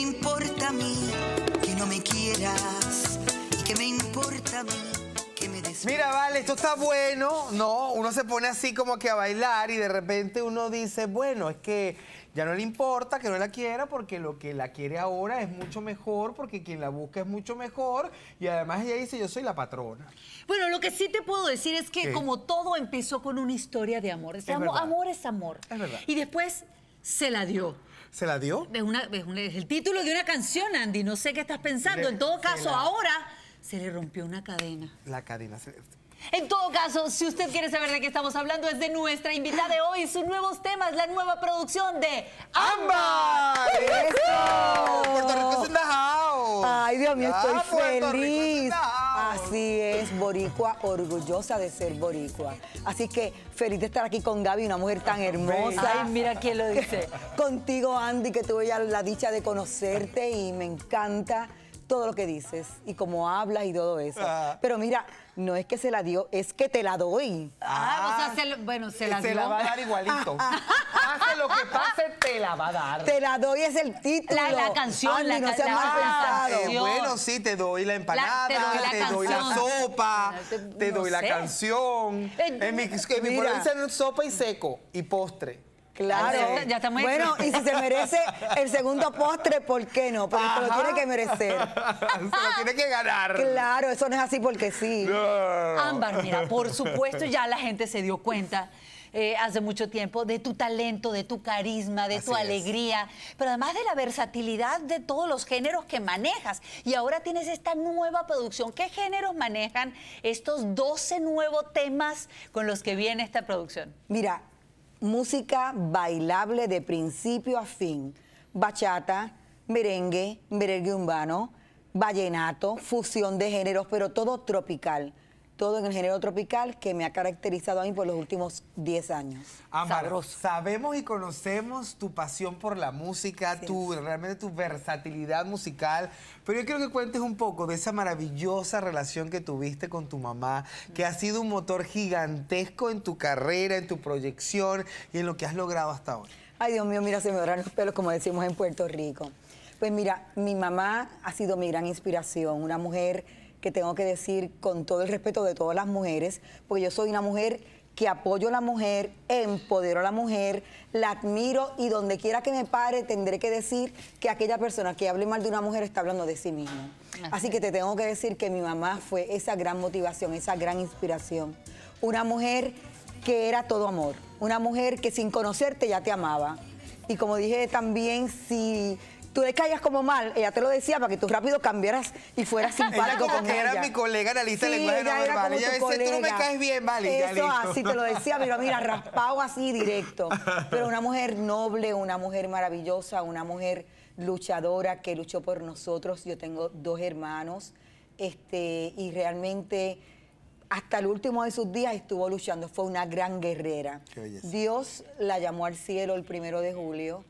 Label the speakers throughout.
Speaker 1: importa a mí que no me quieras? ¿Y que me importa a mí?
Speaker 2: Mira, vale, esto está bueno, ¿no? Uno se pone así como que a bailar y de repente uno dice, bueno, es que ya no le importa que no la quiera porque lo que la quiere ahora es mucho mejor, porque quien la busca es mucho mejor y además ella dice, yo soy la patrona.
Speaker 3: Bueno, lo que sí te puedo decir es que como todo empezó con una historia de amor, amor, amor es amor. Es verdad. Y después se la dio. ¿Se la dio? Es, una, es, el título de una canción, Andy. No sé qué estás pensando. en todo caso, ahora se le rompió una cadena.
Speaker 2: La cadena se...
Speaker 3: En todo caso, si usted quiere saber de qué estamos hablando, es de nuestra invitada de hoy, sus nuevos temas, la nueva producción de Amba.
Speaker 2: ¡Eso!
Speaker 1: ¡Puerto Rico es Ay, Dios mío, estoy feliz. Así es, boricua, orgullosa de ser boricua. Así que feliz de estar aquí con Gaby, una mujer tan hermosa. Ay, mira quién lo dice. Contigo, Andy, que tuve ya la dicha de conocerte y me encanta todo lo que dices y cómo hablas y todo eso. Ah. Pero mira, no es que se la dio, es que te la doy. Ah, o sea,
Speaker 3: ah. se bueno,
Speaker 1: se la se la va a dar igualito.
Speaker 2: Hace lo que pase, te la va a dar. Te
Speaker 1: la doy es el título. La, la canción, Andy, la, no la, eh, bueno, sí, te doy la empanada, te doy la, sopa, te, doy la
Speaker 2: canción. en mi, en mi sopa y seco y postre. Claro. Ya, estamos bueno, y si se merece el
Speaker 1: segundo postre, ¿por qué no? Porque se lo tiene que merecer.
Speaker 2: se lo tiene que ganar. Claro,
Speaker 1: eso no es así porque sí. mira, por supuesto ya la
Speaker 3: gente se dio cuenta. Eh, hace mucho tiempo, de tu talento, de tu carisma, de tu alegría, pero además de la versatilidad de todos los géneros que manejas. Y ahora tienes esta nueva producción. ¿Qué géneros manejan estos 12 nuevos temas con los que viene esta producción?
Speaker 1: Mira, música bailable de principio a fin. Bachata, merengue, merengue urbano, vallenato, fusión de géneros, pero todo tropical todo en el género tropical que me ha caracterizado a mí por los últimos 10 años.
Speaker 2: Amar, sabemos y conocemos tu pasión por la música, tu, realmente tu versatilidad musical, pero yo quiero que cuentes un poco de esa maravillosa relación que tuviste con tu mamá, que ha sido un motor gigantesco en tu carrera, en tu proyección y en lo que has logrado hasta ahora.
Speaker 1: Ay, Dios mío, mira, se me doran los pelos, como decimos en Puerto Rico. Pues mira, mi mamá ha sido mi gran inspiración, una mujer que tengo que decir con todo el respeto de todas las mujeres, porque yo soy una mujer que apoyo a la mujer, empodero a la mujer, la admiro y donde quiera que me pare tendré que decir que aquella persona que hable mal de una mujer está hablando de sí misma. Así que te tengo que decir que mi mamá fue esa gran motivación, esa gran inspiración. Una mujer que era todo amor, una mujer que sin conocerte ya te amaba. Y como dije también, si tú le caías como mal, ella te lo decía para que tú rápido cambiaras y fueras simpático como que ella. Era mi colega analista de lenguaje no Ella decía, tú no me caes bien, vale. Eso así te lo decía, Pero mira, raspado así directo. Pero una mujer noble, una mujer maravillosa, una mujer luchadora que luchó por nosotros. Yo tengo dos hermanos este, y realmente hasta el último de sus días estuvo luchando. Fue una gran guerrera. Dios la llamó al cielo el primero de julio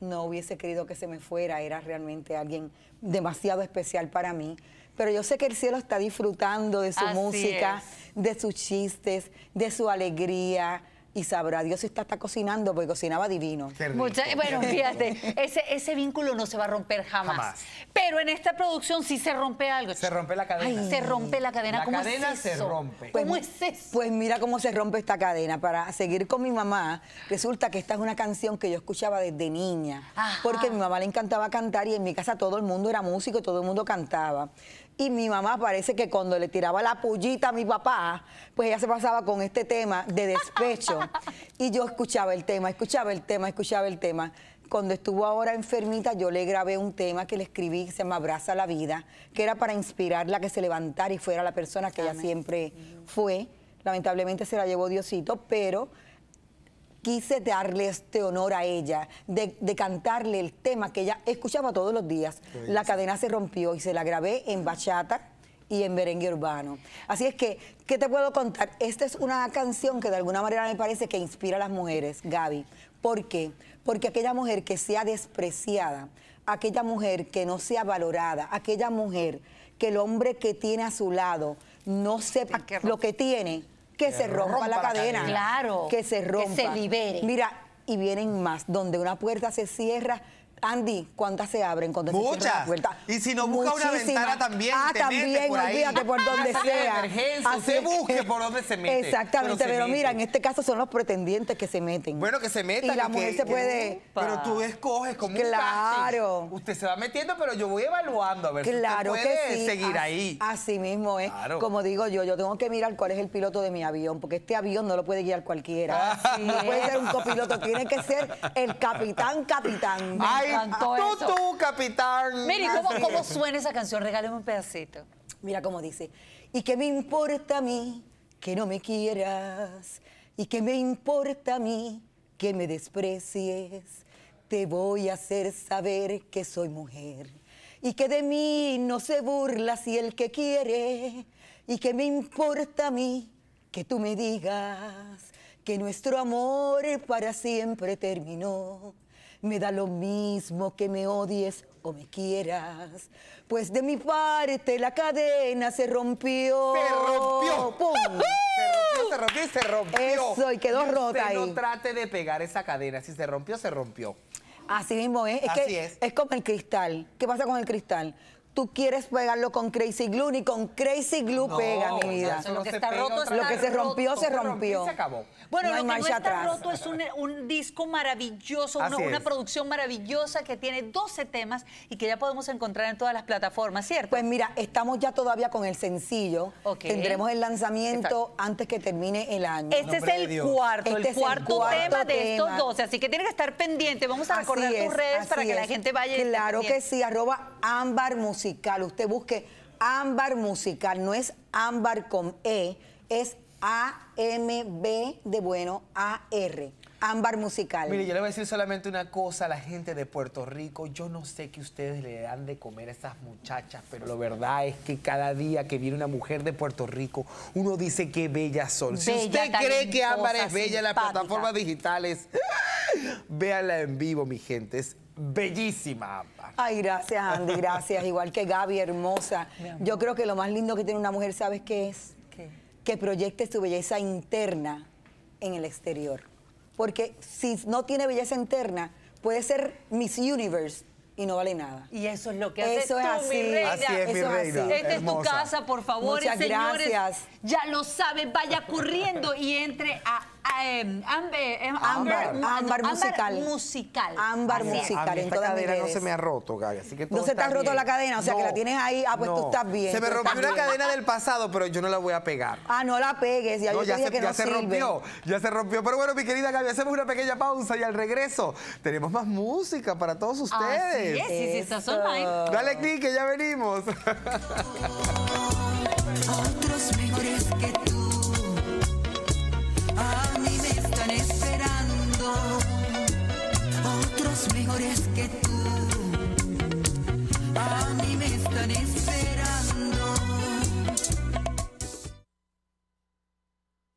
Speaker 1: no hubiese querido que se me fuera, era realmente alguien demasiado especial para mí. Pero yo sé que el cielo está disfrutando de su música, de sus chistes, de su alegría, y sabrá Dios si está, está cocinando, porque cocinaba divino. bueno, fíjate, ese, ese vínculo no se va a romper jamás.
Speaker 3: Pero en esta producción sí se rompe algo. Se rompe la
Speaker 1: cadena. se rompe la cadena. La cadena se rompe. Pues, ¿Cómo es eso? Pues mira cómo se rompe esta cadena. Para seguir con mi mamá, resulta que esta es una canción que yo escuchaba desde niña, porque a mi mamá le encantaba cantar y en mi casa todo el mundo era músico, todo el mundo cantaba. Y mi mamá parece que cuando le tiraba la pullita a mi papá, pues ella se pasaba con este tema de despecho. y yo escuchaba el tema, escuchaba el tema, escuchaba el tema cuando estuvo ahora enfermita, yo le grabé un tema que le escribí que se llama Abraza la vida, que era para inspirarla a que se levantara y fuera la persona que ella siempre fue. Lamentablemente se la llevó Diosito, pero quise darle este honor a ella, de, cantarle el tema que ella escuchaba todos los días. La cadena se rompió y se la grabé en bachata y en merengue urbano. Así es que, ¿qué te puedo contar? Esta es una canción que de alguna manera me parece que inspira a las mujeres, Gaby. ¿Por qué? Porque aquella mujer que sea despreciada, aquella mujer que no sea valorada, aquella mujer que el hombre que tiene a su lado no sepa lo que tiene, que, se rompa, la, cadena, cadena. Claro. Que se rompa. Que se libere. Mira, y vienen más, donde una puerta se cierra Andy, ¿cuántas se abren cuando se cierran Muchas. Y si no busca una ventana también, ah, también, metes por olvídate por donde sea. Así, se
Speaker 2: busque por donde se mete. Exactamente, pero, mira, en este
Speaker 1: caso son los pretendientes que se meten. Bueno, que se metan. Y la mujer se puede... pero tú escoges como claro.
Speaker 2: Usted se va metiendo, pero yo voy evaluando a ver si puede seguir ahí.
Speaker 1: Así mismo es. Claro. Como digo yo, yo tengo que mirar cuál es el piloto de mi avión, porque este avión no lo puede guiar cualquiera. no puede ser un copiloto, tiene que ser el capitán capitán encantó ah, tú, Tú, capitán. Mire, ¿cómo, ¿cómo suena esa canción? Regáleme un pedacito. Mira cómo dice. ¿Y qué me importa a mí que no me quieras? ¿Y qué me importa a mí que me desprecies? Te voy a hacer saber que soy mujer y que de mí no se burla si el que quiere y que me importa a mí que tú me digas que nuestro amor para siempre terminó me da lo mismo que me odies o me quieras. Pues de mi parte la cadena se rompió. Se rompió. ¡Pum! Se rompió, se rompió se rompió. Eso, y quedó rota usted No
Speaker 2: trate de pegar esa cadena. Si se rompió, se rompió.
Speaker 1: Así mismo ¿eh? es. Así es. es como el cristal. ¿Qué pasa con el cristal? tú quieres pegarlo con Crazy Glue, ni con Crazy Glue pega, mi vida. lo, que está roto lo que se rompió, se rompió. Bueno, lo que no está roto es
Speaker 3: un, disco maravilloso, una producción maravillosa que tiene 12 temas y que ya podemos encontrar en todas las plataformas, ¿cierto? Pues mira, estamos
Speaker 1: ya todavía con el sencillo. Tendremos el lanzamiento antes que termine el año. Este, este es el cuarto, el cuarto, tema, de estos 12,
Speaker 3: así que tiene que estar pendiente. Vamos a recordar tus redes para que la gente vaya. Claro que sí,
Speaker 1: arroba ámbar musical. Usted busque ámbar musical, no es ámbar con E, es A-M-B de bueno, A-R. Ámbar musical. Mire, yo
Speaker 2: le voy a decir solamente una cosa a la gente de Puerto Rico. Yo no sé qué ustedes le dan de comer a esas muchachas, pero la verdad es que cada día que viene una mujer de Puerto Rico, uno dice qué bellas son. si usted cree que Ámbar es bella en las plataformas digitales, véanla en vivo, mi gente bellísima
Speaker 1: Ay, gracias, Andy, gracias. Igual que Gaby, hermosa. Yo creo que lo más lindo que tiene una mujer, ¿sabes qué es? Que proyecte su belleza interna en el exterior. Porque si no tiene belleza interna, puede ser Miss Universe, y no vale nada. Y eso es lo que haces eso es así. mi reina. Así es, mi reina. Esta es tu casa,
Speaker 3: por favor, Muchas señores. Gracias. Ya lo sabes, vaya corriendo y entre a, Ámbar em, em, Amber, Amber, musical musical. Ámbar musical.
Speaker 1: En esta cadena no se me ha
Speaker 2: roto, Gaby. Así que no se te ha roto la cadena, o sea que la tienes ahí, ah, pues tú estás bien. Se me rompió una cadena del pasado, pero yo no la voy a pegar.
Speaker 1: Ah, no la pegues, ya, se, ya se rompió,
Speaker 2: ya se rompió. Pero bueno, mi querida Gaby, hacemos una pequeña pausa y al regreso tenemos más música para todos ustedes. Sí, sí, estás online. Dale clic que ya venimos.